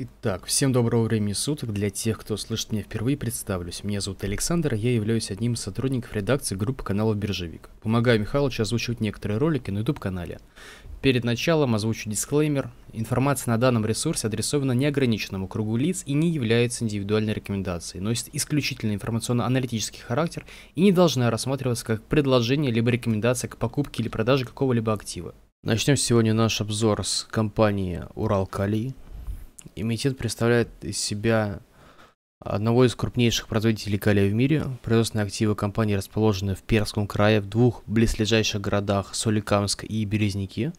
Итак, всем доброго времени суток. Для тех, кто слышит меня впервые, представлюсь. Меня зовут Александр, я являюсь одним из сотрудников редакции группы каналов «Биржевик». Помогаю Михалычу озвучивать некоторые ролики на YouTube-канале. Перед началом озвучу дисклеймер. Информация на данном ресурсе адресована неограниченному кругу лиц и не является индивидуальной рекомендацией, носит исключительно информационно-аналитический характер и не должна рассматриваться как предложение либо рекомендация к покупке или продаже какого-либо актива. Начнем сегодня наш обзор с компании «Уралкали», Имитет представляет из себя одного из крупнейших производителей калия в мире. Производственные активы компании расположены в Перском крае, в двух близлежащих городах Соликамск и Березники.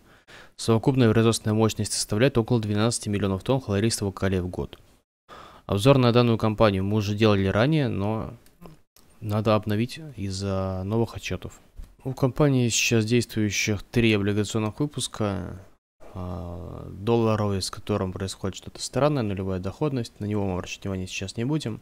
Совокупная производственная мощность составляет около 12 миллионов тонн хлористого калия в год. Обзор на данную компанию мы уже делали ранее, но надо обновить из-за новых отчетов. У компании сейчас действующих три облигационных выпуска а, долларовый, с которым происходит что-то странное, нулевая доходность. На него мы обращать внимание сейчас не будем.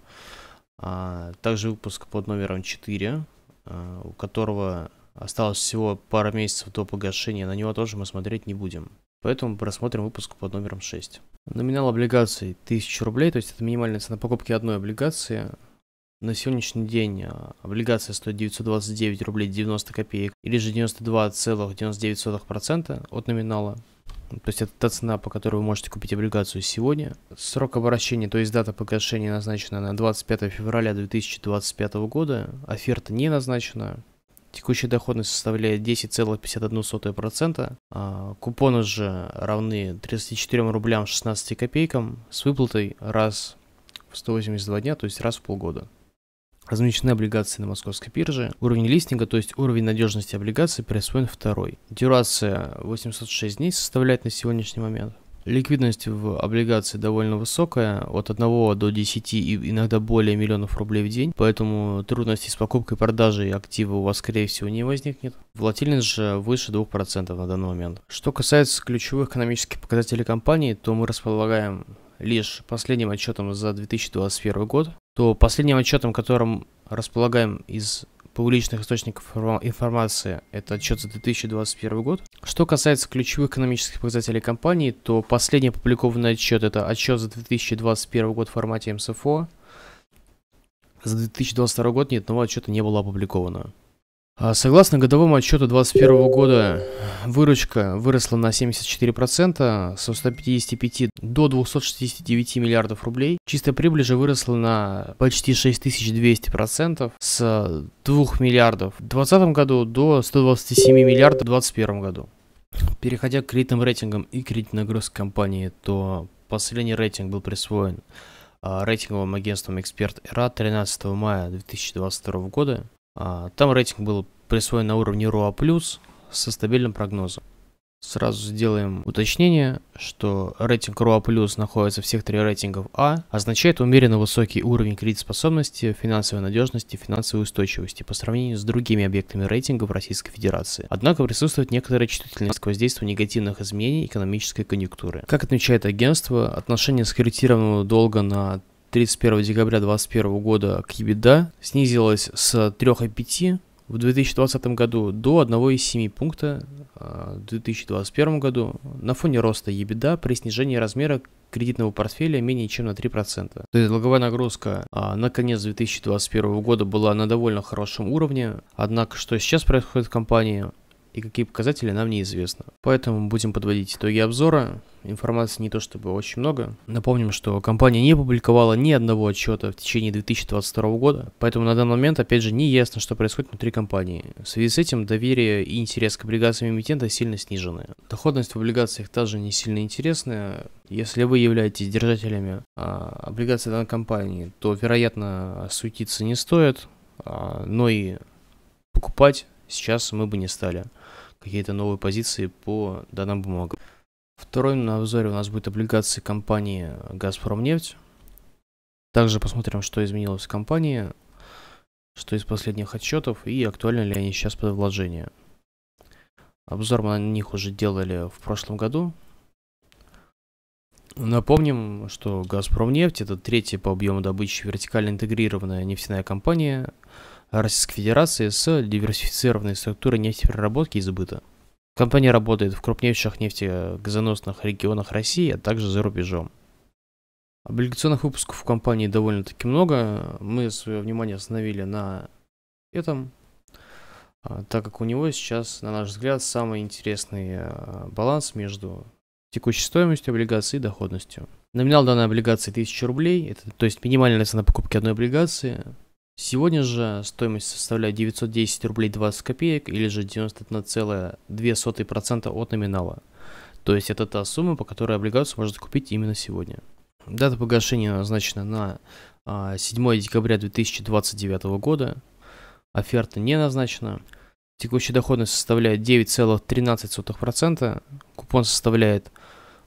А, также выпуск под номером 4, а, у которого осталось всего пара месяцев до погашения. На него тоже мы смотреть не будем. Поэтому просмотрим выпуск под номером 6. Номинал облигаций 1000 рублей, то есть это минимальная цена покупки одной облигации. На сегодняшний день облигация стоит 929 рублей 90 копеек или же 92,99% от номинала. То есть это та цена, по которой вы можете купить облигацию сегодня. Срок обращения, то есть дата погашения назначена на 25 февраля 2025 года. Оферта не назначена. Текущая доходность составляет 10,51%. А купоны же равны 34 рублям 16 копейкам с выплатой раз в 182 дня, то есть раз в полгода размещены облигации на московской бирже. Уровень листинга, то есть уровень надежности облигаций, присвоен второй. Дюрация 806 дней составляет на сегодняшний момент. Ликвидность в облигации довольно высокая, от 1 до 10 и иногда более миллионов рублей в день, поэтому трудностей с покупкой и продажей актива у вас, скорее всего, не возникнет. Волатильность же выше 2% на данный момент. Что касается ключевых экономических показателей компании, то мы располагаем лишь последним отчетом за 2021 год то последним отчетом, которым располагаем из публичных источников информации, это отчет за 2021 год. Что касается ключевых экономических показателей компании, то последний опубликованный отчет это отчет за 2021 год в формате МСФО. За 2022 год ни одного отчета не было опубликовано. А, согласно годовому отчету 2021 года, выручка выросла на 74%, со 155 до 269 миллиардов рублей. Чистая прибыль же выросла на почти 6200%, с 2 миллиардов в 2020 году до 127 миллиардов в 2021 году. Переходя к кредитным рейтингам и кредитной нагрузке компании, то последний рейтинг был присвоен а, рейтинговым агентством «Эксперт ЭРА» 13 мая 2022 года – а, там рейтинг был присвоен на уровне ROA+, а со стабильным прогнозом. Сразу сделаем уточнение, что рейтинг ROA+, а находится всех три рейтингов А, означает умеренно высокий уровень кредитоспособности, финансовой надежности, финансовой устойчивости по сравнению с другими объектами рейтинга в Российской Федерации. Однако присутствует некоторая чувствительность к воздействию негативных изменений экономической конъюнктуры. Как отмечает агентство, отношение секретированного долга на 31 декабря 2021 года к EBITDA снизилась с 3,5 в 2020 году до 1,7 пункта а, в 2021 году на фоне роста EBITDA при снижении размера кредитного портфеля менее чем на 3%. То есть долговая нагрузка а, на конец 2021 года была на довольно хорошем уровне, однако что сейчас происходит в компании, и какие показатели нам неизвестно. Поэтому будем подводить итоги обзора. Информации не то чтобы очень много. Напомним, что компания не публиковала ни одного отчета в течение 2022 года, поэтому на данный момент, опять же, не ясно, что происходит внутри компании. В связи с этим доверие и интерес к облигациям эмитента сильно снижены. Доходность в облигациях также не сильно интересная. Если вы являетесь держателями а, облигаций данной компании, то, вероятно, суетиться не стоит, а, но и покупать сейчас мы бы не стали какие-то новые позиции по данным бумагам. Второй на обзоре у нас будет облигации компании «Газпромнефть». Также посмотрим, что изменилось в компании, что из последних отчетов и актуальны ли они сейчас под вложение. Обзор мы на них уже делали в прошлом году. Напомним, что «Газпромнефть» — это третья по объему добычи вертикально интегрированная нефтяная компания, Российской Федерации с диверсифицированной структурой нефтепереработки и сбыта. Компания работает в крупнейших нефтегазоносных регионах России, а также за рубежом. Облигационных выпусков в компании довольно-таки много. Мы свое внимание остановили на этом, а, так как у него сейчас, на наш взгляд, самый интересный а, баланс между текущей стоимостью облигации и доходностью. Номинал данной облигации 1000 рублей, это, то есть минимальная цена покупки одной облигации – Сегодня же стоимость составляет 910 рублей 20 копеек или же 91,02% от номинала. То есть это та сумма, по которой облигацию можно купить именно сегодня. Дата погашения назначена на 7 а, декабря 2029 года. Оферта не назначена. Текущая доходность составляет 9,13%. Купон составляет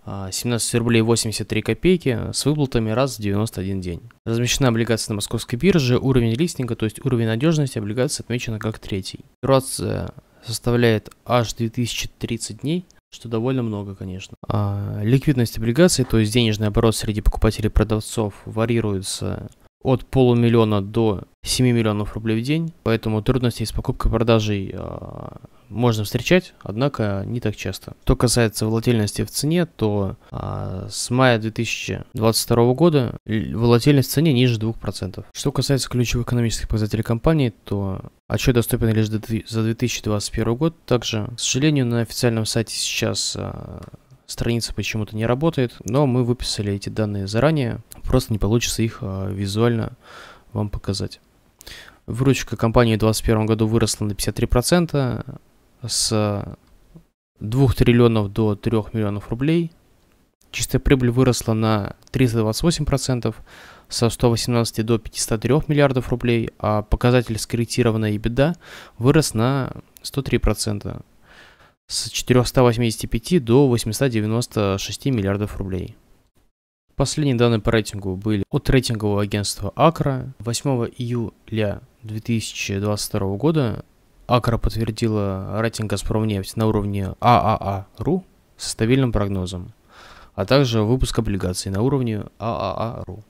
17 а, рублей 83 копейки с выплатами раз в 91 день. Размещена облигация на московской бирже, уровень листинга, то есть уровень надежности облигации отмечена как третий. Дурация составляет аж 2030 дней, что довольно много, конечно. А, ликвидность облигаций, то есть денежный оборот среди покупателей и продавцов варьируется от полумиллиона до 7 миллионов рублей в день, поэтому трудностей с покупкой и продажей а, можно встречать, однако не так часто. Что касается волатильности в цене, то а, с мая 2022 года волатильность в цене ниже 2%. Что касается ключевых экономических показателей компании, то отчет доступен лишь за 2021 год. Также, к сожалению, на официальном сайте сейчас а, страница почему-то не работает, но мы выписали эти данные заранее, просто не получится их а, визуально вам показать. Выручка компании в 2021 году выросла на 53%, с 2 триллионов до 3 миллионов рублей. Чистая прибыль выросла на 328%, со 118 до 503 миллиардов рублей, а показатель скорректированной беда вырос на 103%, с 485 до 896 миллиардов рублей. Последние данные по рейтингу были от рейтингового агентства АКРА. 8 июля 2022 года Акра подтвердила рейтинг «Газпромнефть» на уровне ААА.ру со стабильным прогнозом, а также выпуск облигаций на уровне ААА.ру.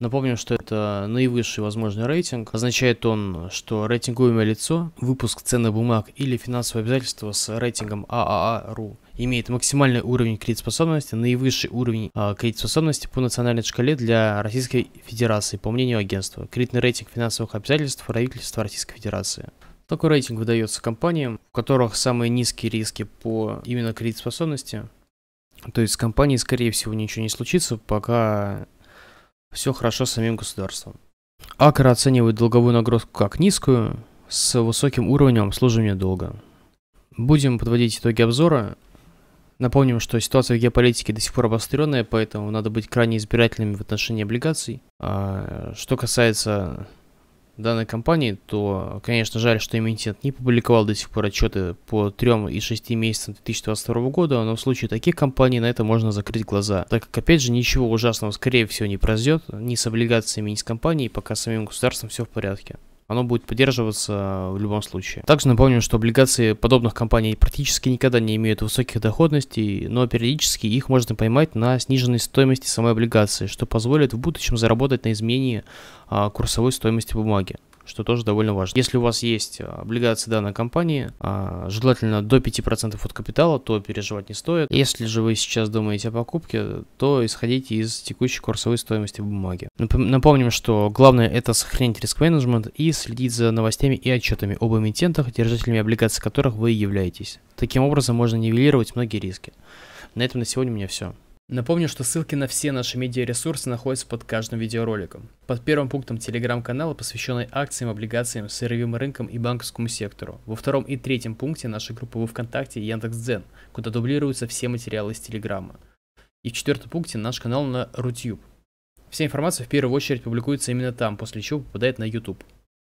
Напомним, что это наивысший возможный рейтинг. Означает он, что рейтинговое лицо, выпуск ценных бумаг или финансовое обязательство с рейтингом ААА.ру имеет максимальный уровень кредитоспособности, наивысший уровень э, кредитоспособности по национальной шкале для Российской Федерации, по мнению агентства. Кредитный рейтинг финансовых обязательств правительства Российской Федерации. Такой рейтинг выдается компаниям, у которых самые низкие риски по именно кредитоспособности. То есть с компанией, скорее всего, ничего не случится, пока все хорошо с самим государством. АКР оценивает долговую нагрузку как низкую, с высоким уровнем обслуживания долга. Будем подводить итоги обзора. Напомним, что ситуация в геополитике до сих пор обостренная, поэтому надо быть крайне избирательными в отношении облигаций. А что касается данной компании, то, конечно, жаль, что Эмитент не публиковал до сих пор отчеты по 3 и 6 месяцам 2022 года, но в случае таких компаний на это можно закрыть глаза, так как, опять же, ничего ужасного, скорее всего, не произойдет ни с облигациями, ни с компанией, пока с самим государством все в порядке оно будет поддерживаться в любом случае. Также напомню, что облигации подобных компаний практически никогда не имеют высоких доходностей, но периодически их можно поймать на сниженной стоимости самой облигации, что позволит в будущем заработать на изменении а, курсовой стоимости бумаги что тоже довольно важно. Если у вас есть а, облигации данной компании, а, желательно до 5% от капитала, то переживать не стоит. Если же вы сейчас думаете о покупке, то исходите из текущей курсовой стоимости бумаги. Напомним, что главное это сохранить риск-менеджмент и следить за новостями и отчетами об эмитентах, держателями облигаций которых вы являетесь. Таким образом можно нивелировать многие риски. На этом на сегодня у меня все. Напомню, что ссылки на все наши медиаресурсы находятся под каждым видеороликом. Под первым пунктом телеграм-канала, посвященный акциям, облигациям, сырьевым рынкам и банковскому сектору. Во втором и третьем пункте наша группа во ВКонтакте и Яндекс.Дзен, куда дублируются все материалы из Телеграма. И в четвертом пункте наш канал на Рутюб. Вся информация в первую очередь публикуется именно там, после чего попадает на YouTube.